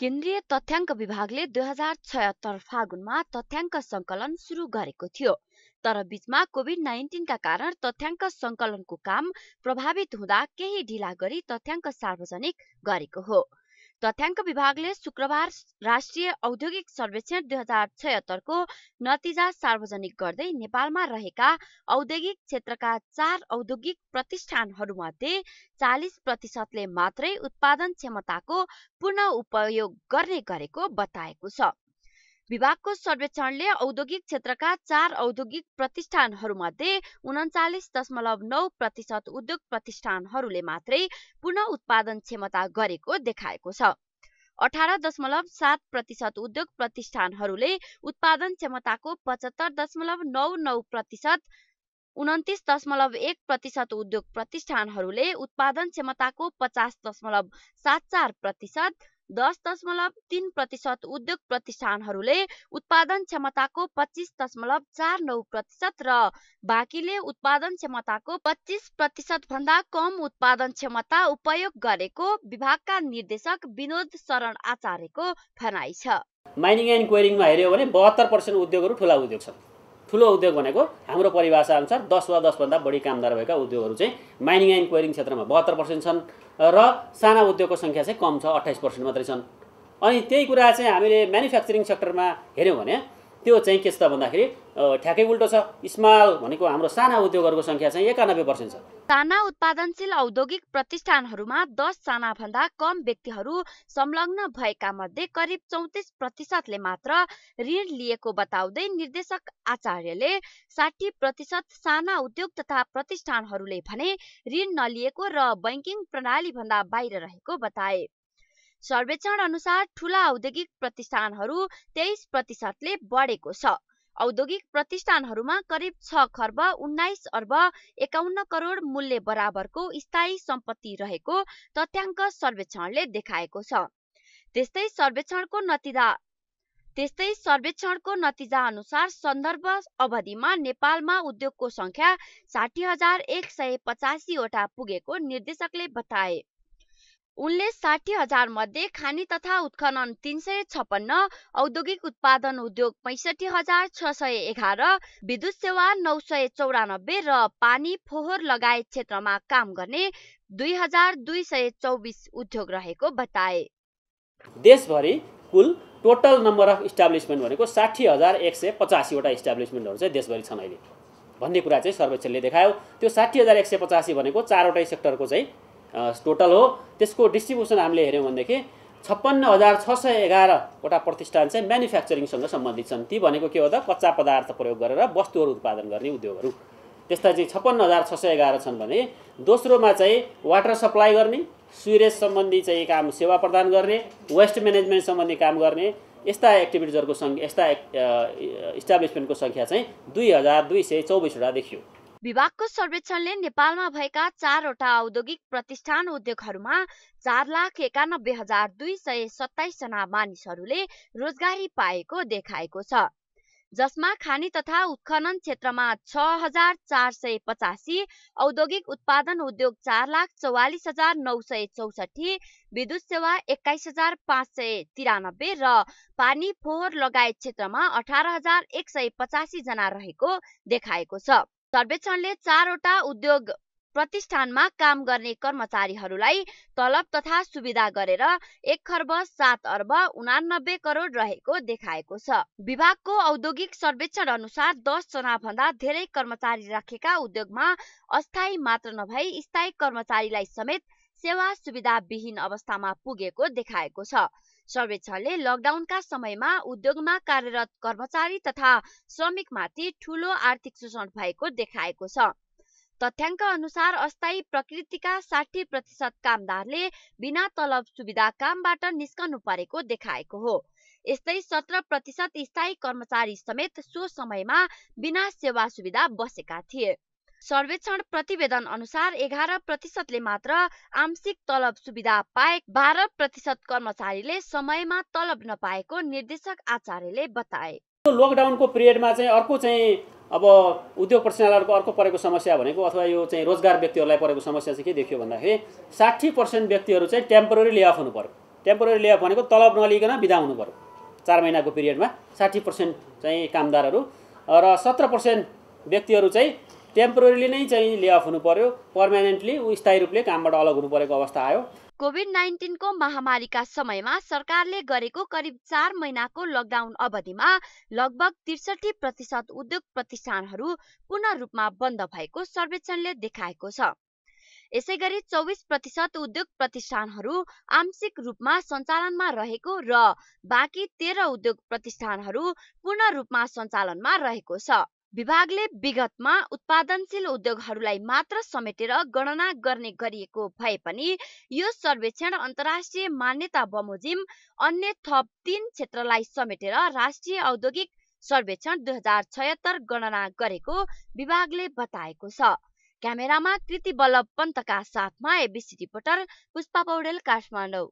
केन्द्रीय तथ्याङ्क विभागले दुई हजार छयत्तर फागुनमा तथ्याङ्क सङ्कलन सुरु गरेको थियो तर बीचमा कोभिड नाइन्टिनका कारण तथ्याङ्क सङ्कलनको काम प्रभावित हुँदा केही ढिला गरी तथ्याङ्क सार्वजनिक गरेको हो तथ्याङ्क विभागले शुक्रबार राष्ट्रिय औद्योगिक सर्वेक्षण दुई हजार छयत्तरको नतिजा सार्वजनिक गर्दै नेपालमा रहेका औद्योगिक क्षेत्रका चार औद्योगिक प्रतिष्ठानहरूमध्ये चालिस प्रतिशतले मात्रै उत्पादन क्षमताको पुनः उपयोग गर्ने गरेको बताएको छ विभागको सर्वेक्षणले औद्योगिक क्षेत्रका चार औद्योगिक प्रतिष्ठानहरूमध्ये उन्चालिस दशमलव नौ प्रतिशत उद्योग प्रतिष्ठानहरूले मात्रै पुनः उत्पादन क्षमता गरेको देखाएको छ अठार दशमलव सात प्रतिशत उद्योग प्रतिष्ठानहरूले उत्पादन क्षमताको पचहत्तर दशमलव नौ नौ प्रतिशत उन्तिस दशमलव एक प्रतिशत उद्योग प्रतिष्ठानहरूले उत्पादन क्षमताको पचास दशमलव सात चार प्रतिशत दस दशमलव तीन प्रतिशत उद्योग प्रतिष्ठानहरूले उत्पादन क्षमताको पच्चिस दशमलव चार नौ प्रतिशत र बाँकीले उत्पादन क्षमताको पच्चिस प्रतिशत भन्दा कम उत्पादन क्षमता उपयोग गरेको विभागका निर्देशक विनोद शरण आचार्यको भनाइ छ माइनिङ एन्ड क्वेरिङमा हेऱ्यो भने बहत्तर पर्सेन्ट उद्योगहरू ठुला उद्योग छन् ठुलो उद्योग भनेको हाम्रो परिभाषा परिभाषाअनुसार दस वा दसभन्दा बढी कामदार भएका उद्योगहरू चाहिँ माइनिङ एन्ड क्वेरिङ क्षेत्रमा बहत्तर पर्सेन्ट छन् र साना उद्योगको सङ्ख्या चाहिँ कम छ अट्ठाइस पर्सेन्ट मात्रै छन् अनि त्यही कुरा चाहिँ हामीले म्यानुफ्याक्चरिङ सेक्टरमा हेऱ्यौँ भने त्यो चाहिँ के छ त भन्दाखेरि ठ्याक्कै उल्टो छ स्माल भनेको हाम्रो साना उद्योगहरूको सङ्ख्या चाहिँ एकानब्बे पर्सेन्ट छ साना उत्पादनशील औद्योगिक प्रतिष्ठानहरूमा दसजना भन्दा कम व्यक्तिहरू संलग्न भएका मध्ये करिब चौतिस प्रतिशतले मात्र ऋण लिएको बताउँदै निर्देशक आचार्यले साठी प्रतिशत साना उद्योग तथा प्रतिष्ठानहरूले भने ऋण नलिएको र बैङ्किङ भन्दा बाहिर रहेको बताए सर्वेक्षण अनुसार ठुला औद्योगिक प्रतिष्ठानहरू तेइस प्रतिशतले बढेको छ औद्योगिक प्रतिष्ठानहरूमा करिब छ खर्ब उन्नाइस अर्ब एकाउन्न करोड मूल्य बराबरको स्थायी सम्पत्ति रहेको तथ्याङ्क सर्वेक्षणले देखाएको छ त्यस्तै सर्वेक्षणको नतिजा त्यस्तै सर्वेक्षणको नतिजा अनुसार सन्दर्भ अवधिमा नेपालमा उद्योगको संख्या साठी हजार एक सय पचासीवटा पुगेको निर्देशकले बताए उनले साठी हजार मध्ये खानी तथा उत्खनन तिन सय छपन्न औद्योगिक उत्पादन उद्योग पैसठी हजार छ सय एघार विद्युत सेवा नौ सय चौरानब्बे र पानी फोहोर लगायत क्षेत्रमा काम गर्ने दुई हजार दुई सय चौबिस उद्योग रहेको बताए देशभरि कुल टोटल नम्बर अफ इस्टाब्लिसमेन्ट भनेको साठी हजार एक सय पचासीवटा इस्टाब्लिसमेन्टहरू चाहिँ देशभरि छन् अहिले भन्ने कुरा चाहिँ सर्वेक्षणले देखायो त्यो साठी हजार एक सय पचासी भनेको चारवटै सेक्टरको चाहिँ टोटल हो त्यसको डिस्ट्रिब्युसन हामीले हेऱ्यौँ भनेदेखि छप्पन्न हजार छ सय एघारवटा प्रतिष्ठान चाहिँ म्यानुफ्याक्चरिङसँग सम्बन्धित छन् ती भनेको के हो त कच्चा पदार्थ प्रयोग गरेर वस्तुहरू उत्पादन गर्ने उद्योगहरू त्यस्ता चाहिँ छप्पन्न हजार छ सय एघार छन् भने दोस्रोमा चाहिँ वाटर सप्लाई गर्ने सुरेज सम्बन्धी चाहिँ काम सेवा प्रदान गर्ने वेस्ट म्यानेजमेन्ट सम्बन्धी काम गर्ने यस्ता एक्टिभिटिजहरूको सङ्ख्या यस्ता इस्टाब्लिसमेन्टको सङ्ख्या चाहिँ दुई हजार दुई सय चौबिसवटा देखियो विभागको सर्वेक्षणले नेपालमा भएका चारवटा औद्योगिक प्रतिष्ठान उद्योगहरूमा चार लाख एकानब्बे हजार दुई सय सत्ताइसजना मानिसहरूले रोजगारी पाएको देखाएको छ जसमा खानी तथा उत्खनन क्षेत्रमा छ हजार चार सय पचासी औद्योगिक उत्पादन उद्योग चार लाख चौवालिस हजार नौ सय चौसठी विद्युत सेवा एक्काइस हजार पाँच सय तिरानब्बे र पानी फोहोर लगायत क्षेत्रमा अठार हजार एक सय पचासी जना रहेको देखाएको छ सर्वेक्षणले चारवटा उद्योग प्रतिष्ठानमा काम गर्ने कर्मचारीहरूलाई तलब तथा सुविधा गरेर एक खर्ब सात अर्ब उनानब्बे करोड रहेको देखाएको छ विभागको औद्योगिक सर्वेक्षण अनुसार दस जना भन्दा धेरै कर्मचारी राखेका उद्योगमा अस्थायी मात्र नभई स्थायी कर्मचारीलाई समेत सेवा सुविधा विहीन अवस्थामा पुगेको देखाएको छ सर्वेक्षणले लकडाउनका समयमा उद्योगमा कार्यरत कर्मचारी तथा श्रमिकमाथि ठूलो आर्थिक शोषण भएको देखाएको छ तथ्याङ्क अनुसार अस्थायी प्रकृतिका साठी प्रतिशत कामदारले बिना तलब सुविधा कामबाट निस्कनु परेको देखाएको हो यस्तै सत्र प्रतिशत स्थायी कर्मचारी समेत सो समयमा बिना सेवा सुविधा बसेका थिए सर्वेक्षण प्रतिवेदन अनुसार एघार प्रतिशतले मात्र आंशिक तलब सुविधा पाए बाह्र प्रतिशत कर्मचारीले समयमा तलब नपाएको निर्देशक आचार्यले बताए लकडाउनको पिरियडमा चाहिँ अर्को चाहिँ अब उद्योग प्रतिष्ठानहरूको अर्को परेको समस्या भनेको अथवा यो चाहिँ रोजगार व्यक्तिहरूलाई परेको समस्या चाहिँ के देखियो भन्दाखेरि साठी पर्सेन्ट व्यक्तिहरू चाहिँ टेम्पोररी लेअफ हुनु पऱ्यो टेम्पोररी लेअफ भनेको तलब नलिकन बिदा हुनु पऱ्यो चार महिनाको पिरियडमा साठी पर्सेन्ट चाहिँ कामदारहरू र सत्र पर्सेन्ट व्यक्तिहरू चाहिँ टेम्पोरेरीली नै चाहिँ लेअफ हुनु पर्यो पर्मानेन्टली ऊ स्थायी रूपले कामबाट अलग हुनु परेको अवस्था आयो कोभिड नाइन्टिनको महामारीका समयमा सरकारले गरेको करिब चार महिनाको लकडाउन अवधिमा लगभग त्रिसठी प्रतिशत उद्योग प्रतिष्ठानहरू पूर्ण रूपमा बन्द भएको सर्वेक्षणले देखाएको छ यसै गरी चौबिस प्रतिशत उद्योग प्रतिष्ठानहरू आंशिक रूपमा सञ्चालनमा रहेको र बाँकी तेह्र उद्योग प्रतिष्ठानहरू पूर्ण रूपमा सञ्चालनमा रहेको छ विभागले विगतमा उत्पादनशील उद्योगहरूलाई मात्र समेटेर गणना गर्ने गरिएको भए पनि यो सर्वेक्षण अन्तर्राष्ट्रिय मान्यता बमोजिम अन्य थप तीन क्षेत्रलाई समेटेर राष्ट्रिय औद्योगिक सर्वेक्षण दुई हजार छयत्तर गणना गरेको विभागले बताएको छ क्यामेरामा कृति बल्लभ पन्तका साथमा एबिसी रिपोर्टर पुष्पा पौडेल काठमाडौँ